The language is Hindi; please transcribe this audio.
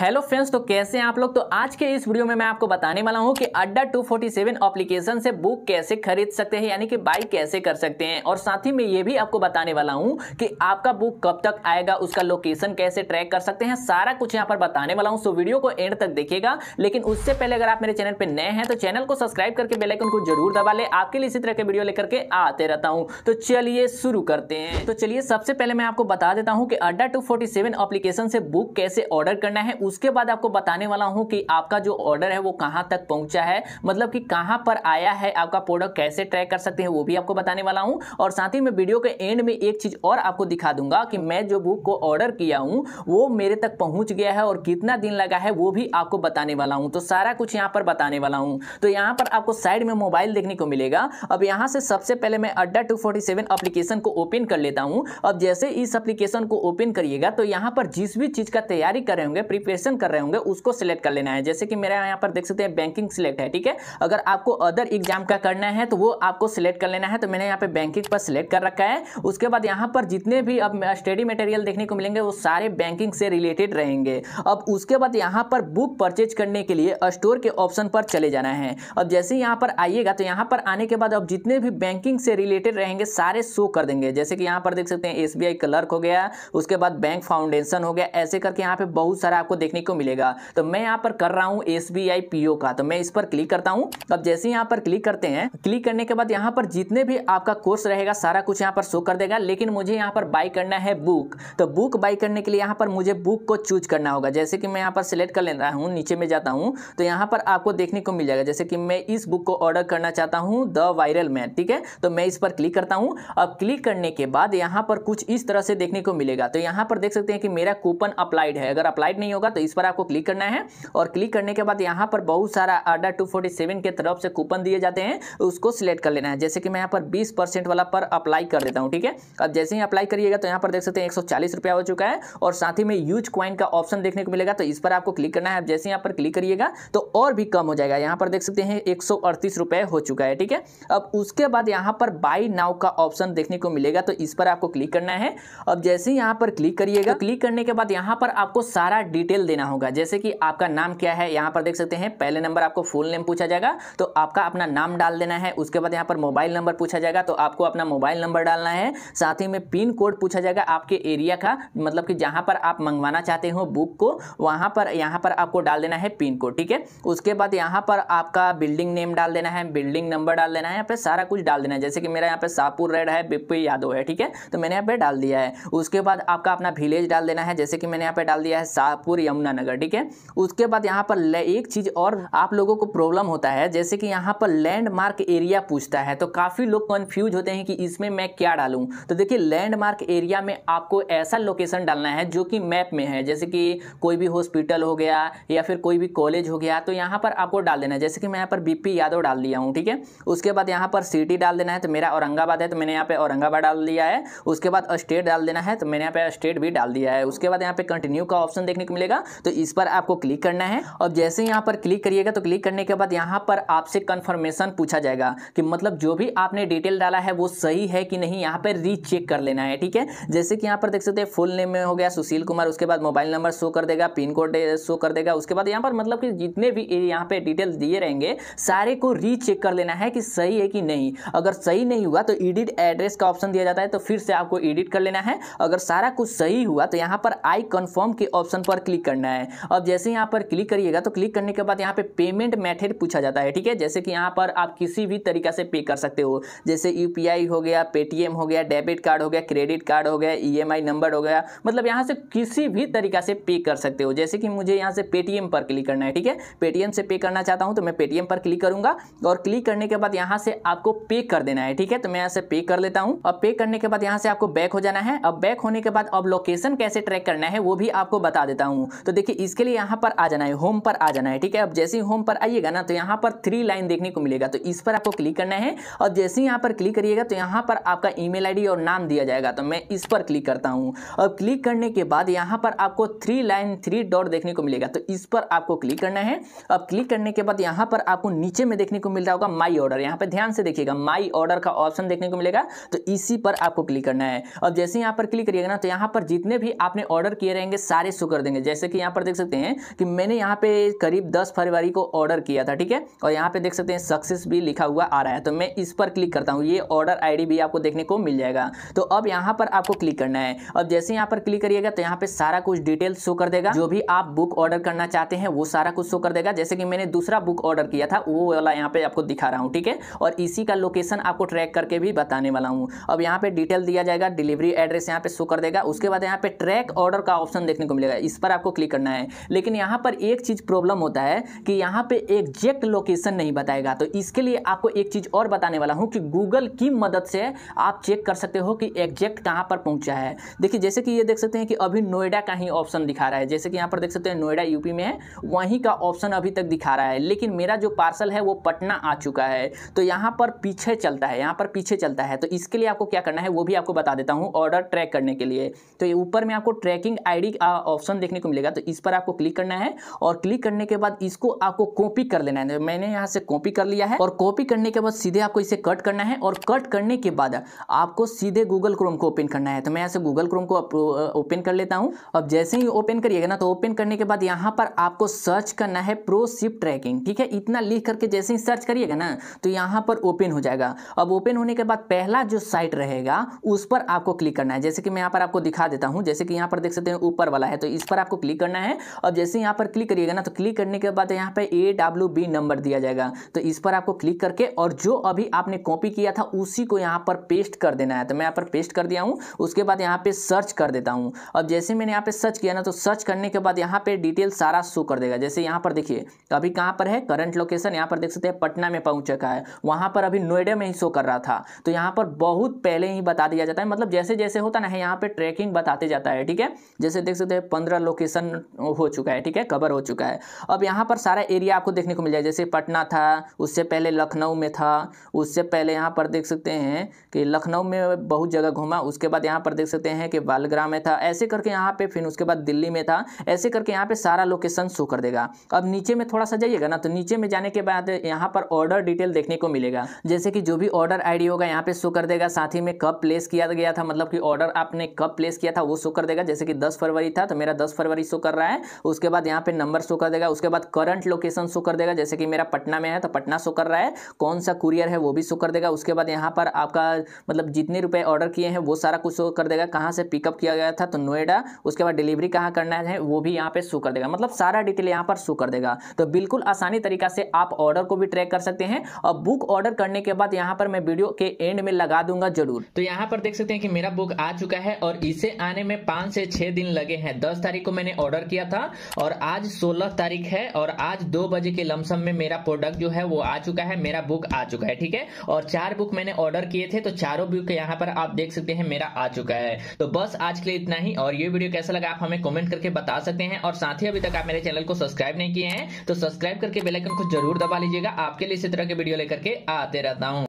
हेलो फ्रेंड्स तो कैसे हैं आप लोग तो आज के इस वीडियो में मैं आपको बताने वाला हूं कि अड्डा 247 फोर्टी से बुक कैसे खरीद सकते हैं यानी कि बाई कैसे कर सकते हैं और साथ ही मैं ये भी आपको बताने वाला हूं कि आपका बुक कब तक आएगा उसका लोकेशन कैसे ट्रैक कर सकते हैं सारा कुछ यहाँ पर बताने वाला हूँ सो वीडियो को एंड तक देखेगा लेकिन उससे पहले अगर आप मेरे चैनल पर नए हैं तो चैनल को सब्सक्राइब करके बेलाइकन को जरूर दबा ले आपके लिए इसी तरह के वीडियो लेकर के आते रहता हूँ तो चलिए शुरू करते हैं तो चलिए सबसे पहले मैं आपको बता देता हूँ कि अड्डा टू एप्लीकेशन से बुक कैसे ऑर्डर करना है उसके बाद आपको बताने वाला हूं कि आपका जो ऑर्डर है वो कहां तक पहुंचा है मतलब कि कहां पर आया है आपका प्रोडक्ट कैसे ट्रैक कर सकते हैं वो भी आपको बताने वाला हूं और साथ ही मैं वीडियो के एंड में एक चीज़ और आपको दिखा दूंगा कि मैं जो बुक को ऑर्डर किया हूं वो मेरे तक पहुंच गया है और कितना दिन लगा है वो भी आपको बताने वाला हूं तो सारा कुछ यहां पर बताने वाला हूं तो यहां पर आपको साइड में मोबाइल देखने को मिलेगा अब यहां से सबसे पहले मैं अड्डा टू एप्लीकेशन को ओपन कर लेता हूं अब जैसे इस एप्लीकेशन को ओपन करिएगा तो यहां पर जिस भी चीज़ का तैयारी कर रहे होंगे प्रिपेयर ऑपरेशन कर रहे होंगे उसको सिलेक्ट कर लेना है जैसे कि मेरा यहाँ पर देख सकते हैं बैंकिंग सिलेक्ट है ठीक है अगर आपको अदर एग्जाम का करना है तो वो आपको सिलेक्ट कर लेना है तो मैंने यहाँ पे बैंकिंग पर सिलेक्ट कर रखा है उसके बाद यहाँ पर जितने भी अब स्टडी मटेरियल देखने को मिलेंगे वो सारे बैंकिंग से रिलेटेड रहेंगे अब उसके बाद यहाँ पर बुक परचेज करने के लिए स्टोर के ऑप्शन पर चले जाना है अब जैसे ही यहाँ पर आइएगा तो यहाँ पर आने के बाद अब जितने भी बैंकिंग से रिलेटेड रहेंगे सारे शो कर देंगे जैसे कि यहाँ पर देख सकते हैं एस क्लर्क हो गया उसके बाद बैंक फाउंडेशन हो गया ऐसे करके यहाँ पे बहुत सारा आपको देखने को मिलेगा तो मैं यहाँ पर कर रहा हूँ S B I P O का तो मैं इस पर क्लिक करता हूँ अब जैसे ही यहाँ पर क्लिक करते हैं क्लिक करने के बाद यहाँ पर जितने भी आपका कोर्स रहेगा सारा कुछ यहाँ पर शो कर देगा लेकिन मुझे यहाँ पर बाई करना है बुक तो बुक बाई करने के लिए यहाँ पर मुझे बुक को चूज करना होगा जैसे कि मैं यहाँ पर सिलेक्ट कर लेता हूँ नीचे में जाता हूँ तो यहाँ पर आपको देखने को मिल जाएगा जैसे कि मैं इस बुक को ऑर्डर करना चाहता हूँ द वायरल मैन ठीक है तो मैं इस पर क्लिक करता हूँ अब क्लिक करने के बाद यहाँ पर कुछ इस तरह से देखने को मिलेगा तो यहाँ पर देख सकते हैं कि मेरा कूपन अप्लाइड है अगर अप्लाइड नहीं होगा तो इस पर आपको क्लिक करना है और क्लिक करने के बाद यहाँ पर बहुत सारा आडा टू के तरफ से कूपन दिए जाते हैं उसको सिलेक्ट कर लेना है जैसे कि मैं यहाँ पर बीस वाला पर अप्लाई कर देता हूँ ठीक है अब जैसे ही अप्लाई करिएगा तो यहाँ पर देख सकते हैं एक रुपया हो चुका है और साथ ही में यूज क्वाइन का ऑप्शन देखने को मिलेगा तो इस पर आपको क्लिक करना है जैसे यहाँ पर क्लिक करिएगा तो और भी कम हो जाएगा यहाँ पर देख सकते हैं एक रुपए हो चुका है ठीक है अब उसके बाद यहाँ पर बाई नाउ का ऑप्शन देखने को मिलेगा तो इस पर आपको क्लिक करना है अब जैसे यहाँ पर क्लिक करिएगा तो क्लिक करने के बाद यहाँ पर आपको सारा डिटेल डिटेल देना होगा जैसे कि आपका नाम क्या है यहाँ पर देख सकते हैं पहले नंबर आपको फुल नेम पूछा जाएगा तो आपका अपना नाम डाल देना है उसके बाद यहाँ पर मोबाइल नंबर पूछा जाएगा तो आपको अपना मोबाइल नंबर डालना है साथ ही में पिन कोड पूछा जाएगा आपके एरिया का मतलब कि जहाँ पर आप मंगवाना चाहते हो बुक को वहाँ पर यहाँ पर आपको डाल देना है पिन कोड ठीक है उसके बाद यहाँ पर आपका बिल्डिंग नेम डाल देना है बिल्डिंग नंबर डाल देना है यहाँ पर सारा कुछ डाल देना है जैसे कि मेरा यहाँ पर शाहपुर रेड है बिपी यादव है ठीक है तो मैंने यहाँ पर डाल दिया है उसके बाद आपका अपना विलेज डाल देना है जैसे कि मैंने यहाँ पर डाल दिया है शाहपुर यमुनानगर ठीक है उसके बाद यहाँ पर एक चीज़ और आप लोगों को प्रॉब्लम होता है जैसे कि यहाँ पर लैंडमार्क एरिया पूछता है तो काफ़ी लोग कन्फ्यूज होते हैं कि इसमें मैं क्या डालू तो देखिए लैंडमार्क एरिया में आपको ऐसा लोकेशन डालना है जो कि मैप में है जैसे कि कोई भी हॉस्पिटल हो गया या फिर कोई भी कॉलेज हो गया तो यहाँ पर आपको डाल देना है जैसे कि मैं यहाँ पर बीपी यादव डाल दिया हूँ ठीक है उसके बाद यहाँ पर सिटी डाल देना है तो मेरा औरंगाबाद है तो मैंने यहाँ पे औरंगाबाद डाल दिया है उसके बाद स्टेट डाल देना है तो मैंने यहाँ पे स्टेट भी डाल दिया है उसके बाद यहाँ पे कंटिन्यू का ऑप्शन देखने को मिलेगा जाएगा तो इस पर आपको क्लिक करना है और जैसे यहाँ पर क्लिक करिएगा तो क्लिक करने के बाद यहाँ पर आपसे कन्फर्मेशन पूछा जाएगा कि मतलब जो भी आपने डिटेल डाला है वो सही है कि नहीं यहाँ पर रीचेक कर लेना है ठीक है जैसे कि यहाँ पर देख सकते हैं फुल नेम में हो गया सुशील कुमार उसके बाद मोबाइल नंबर शो कर देगा पिन कोड शो कर देगा उसके बाद यहाँ पर मतलब कि जितने भी यहाँ पे डिटेल्स दिए रहेंगे सारे को रीचेक कर लेना है कि सही है कि नहीं अगर सही नहीं हुआ तो एडिट एड्रेस का ऑप्शन दिया जाता है तो फिर से आपको एडिट कर लेना है अगर सारा कुछ सही हुआ तो यहाँ पर आई कन्फर्म के ऑप्शन पर क्लिक करना है अब जैसे यहाँ पर क्लिक करिएगा तो क्लिक करने के बाद यहाँ पे पेमेंट मेथड पूछा जाता है ठीक है जैसे कि यहाँ पर आप किसी भी तरीका से पे कर सकते हो जैसे यू हो गया पेटीएम हो गया डेबिट कार्ड हो गया क्रेडिट कार्ड हो गया ई नंबर हो गया मतलब यहाँ से किसी भी तरीका से पे कर सकते हो जैसे कि मुझे यहाँ से पेटीएम पर क्लिक करना है ठीक है पेटीएम से पे करना चाहता हूँ तो मैं पेटीएम पर क्लिक करूँगा और क्लिक करने के बाद यहाँ से आपको पे कर देना है ठीक है तो मैं यहाँ से पे कर लेता हूँ अब पे करने के बाद यहाँ से आपको बैक हो जाना है अब बैक होने के बाद अब लोकेशन कैसे ट्रैक करना है वो भी आपको बता देता हूँ तो देखिए इसके लिए यहाँ पर आ जाना है होम पर आ जाना है ठीक है अब जैसे ही होम पर आइएगा ना तो यहाँ पर थ्री लाइन देखने को मिलेगा तो इस पर आपको क्लिक करना है और जैसे ही यहाँ पर क्लिक करिएगा तो यहाँ पर आपका ई मेल और नाम दिया जाएगा तो मैं इस पर क्लिक करता हूँ और क्लिक करने के बाद यहाँ पर आपको थ्री लाइन थ्री डॉट देखने को मिलेगा तो इस पर आपको क्लिक करना है अब क्लिक करने के बाद यहाँ पर आपको नीचे में देखने को मिल रहा होगा माई ऑर्डर यहाँ पर ध्यान से देखिएगा माई ऑर्डर का ऑप्शन देखने को मिलेगा तो इसी पर आपको क्लिक करना है अब जैसे यहाँ पर क्लिक करिएगा ना तो यहाँ पर जितने भी आपने ऑर्डर किए रहेंगे सारे शो कर देंगे जैसे जैसे कि यहाँ पर देख सकते हैं कि मैंने यहाँ पे करीब 10 फरवरी को ऑर्डर किया था ठीक है और यहाँ पे देख सकते हैं सक्सेस भी लिखा हुआ आ रहा है तो मैं इस पर क्लिक करता हूँ ये ऑर्डर आई भी आपको देखने को मिल जाएगा तो अब यहाँ पर आपको क्लिक करना है अब जैसे यहाँ पर क्लिक करिएगा तो यहाँ पर सारा कुछ डिटेल शो कर देगा जो भी आप बुक ऑर्डर करना चाहते हैं वो सारा कुछ शो कर देगा जैसे कि मैंने दूसरा बुक ऑर्डर किया था वो वाला यहाँ पर आपको दिखा रहा हूँ ठीक है और इसी का लोकेशन आपको ट्रैक करके भी बताने वाला हूँ अब यहाँ पर डिटेल दिया जाएगा डिलीवरी एड्रेस यहाँ पे शो कर देगा उसके बाद यहाँ पे ट्रैक ऑर्डर का ऑप्शन देखने को मिलेगा इस पर आपको क्लिक करना है लेकिन यहाँ पर एक चीज़ प्रॉब्लम होता है कि यहाँ पे एग्जैक्ट लोकेशन नहीं बताएगा तो इसके लिए आपको एक चीज़ और बताने वाला हूँ कि गूगल की मदद से आप चेक कर सकते हो कि एग्जैक्ट कहाँ पर पहुँचा है देखिए जैसे कि ये देख सकते हैं कि अभी नोएडा का ही ऑप्शन दिखा रहा है जैसे कि यहाँ पर देख सकते हैं नोएडा यूपी में है वहीं का ऑप्शन अभी तक दिखा रहा है लेकिन मेरा जो पार्सल है वो पटना आ चुका है तो यहाँ पर पीछे चलता है यहाँ पर पीछे चलता है तो इसके लिए आपको क्या करना है वो भी आपको बता देता हूँ ऑर्डर ट्रैक करने के लिए तो ये ऊपर में आपको ट्रैकिंग आईडी का ऑप्शन देखने को मिलेगा मिलेगा तो इस पर आपको क्लिक करना है और क्लिक करने के बाद इसको आपको कॉपी कर लेना है मैंने यहाँ से कॉपी कर लिया है और कॉपी करने के बाद सीधे आपको इसे कट करना है और कट करने के बाद आपको सीधे गूगल क्रोम को ओपन करना है तो मैं यहाँ से गूगल क्रोम को ओपन uh, कर लेता हूँ अब जैसे ही ओपन करिएगा ना तो ओपन करने के बाद यहाँ पर आपको सर्च करना है प्रो सिप ट्रैकिंग ठीक है इतना लिख करके जैसे ही सर्च करिएगा ना तो यहाँ पर ओपन हो जाएगा अब ओपन होने के बाद पहला जो साइट रहेगा उस पर आपको क्लिक करना है जैसे कि मैं यहाँ पर आपको दिखा देता हूँ जैसे कि यहाँ पर देख सकते हैं ऊपर वाला है तो इस पर आपको क्लिक करना है अब जैसे यहाँ पर क्लिक करिएगा ना तो क्लिक करने के बाद यहाँ पर ए डब्ल्यू बी नंबर दिया जाएगा तो इस पर आपको क्लिक करके और जो अभी आपने कॉपी किया था उसी को यहाँ पर पेस्ट कर देना है तो मैं यहाँ पर पेस्ट कर दिया हूँ उसके बाद यहाँ पर सर्च कर देता हूँ अब जैसे मैंने यहाँ पर सर्च किया ना तो सर्च करने के बाद यहाँ पर डिटेल सारा शो कर देगा जैसे यहाँ पर देखिए तो अभी कहाँ पर है करंट लोकेशन यहाँ पर देख सकते हैं पटना में पहुँच चुका है वहाँ पर अभी नोएडा में ही शो कर रहा था तो यहाँ पर बहुत पहले ही बता दिया जाता है मतलब जैसे जैसे होता ना है यहाँ पर ट्रैकिंग बताते जाता है ठीक है जैसे देख सकते हैं पंद्रह लोकेशन पोर्शन हो चुका है ठीक है कवर हो चुका है अब यहाँ पर सारा एरिया आपको देखने को मिल जाए जैसे पटना था उससे पहले लखनऊ में था उससे पहले यहाँ पर देख सकते हैं कि लखनऊ में बहुत जगह घूमा उसके बाद यहाँ पर देख सकते हैं कि बालग्राम में था ऐसे करके यहाँ पर फिर उसके बाद दिल्ली में था ऐसे करके यहाँ पर सारा लोकेशन शो कर देगा अब नीचे में थोड़ा सा जाइएगा ना तो नीचे में जाने के बाद यहाँ पर ऑर्डर डिटेल देखने को मिलेगा जैसे कि जो भी ऑर्डर आईडी होगा यहाँ पे शो कर देगा साथ ही में कब प्लेस किया गया था मतलब कि ऑर्डर आपने कब प्लेस किया था वो शो कर देगा जैसे कि दस फरवरी था तो मेरा दस फरवरी शो कर रहा है उसके बाद यहाँ पे नंबर शो कर देगा उसके बाद करंट लोकेशन शो कर देगा जैसे कि मेरा पटना में है तो पटना शो कर रहा है कौन सा कुरियर है वो भी शो कर देगा उसके बाद यहाँ पर आपका मतलब जितने रुपये ऑर्डर किए हैं वो सारा कुछ शो कर देगा कहाँ से पिकअप किया गया था तो नोएडा उसके बाद डिलीवरी कहाँ करना है वो भी यहाँ पर शो कर देगा मतलब सारा डिटेल यहाँ पर शो कर देगा तो बिल्कुल आसानी तरीका से आप ऑर्डर को भी ट्रैक कर सकते हैं और बुक ऑर्डर करने के बाद यहाँ पर मैं वीडियो के एंड में लगा दूंगा जरूर तो यहाँ पर देख सकते हैं कि मेरा बुक आ चुका है और इसे आने में पांच से छह दिन लगे हैं दस तारीख को मैंने ऑर्डर किया था और आज 16 तारीख है और आज दो बजे के लमसम में मेरा प्रोडक्ट जो है वो आ चुका है मेरा बुक आ चुका है ठीक है और चार बुक मैंने ऑर्डर किए थे तो चारों बुक यहाँ पर आप देख सकते हैं मेरा आ चुका है तो बस आज के लिए इतना ही और ये वीडियो कैसा लगा आप हमें कॉमेंट करके बता सकते हैं और साथ ही अभी तक आप मेरे चैनल को सब्सक्राइब नहीं किए हैं तो सब्सक्राइब करके बेलाइकन को जरूर दबा लीजिएगा आपके लिए इसी तरह के वीडियो लेकर के आते रहता हूँ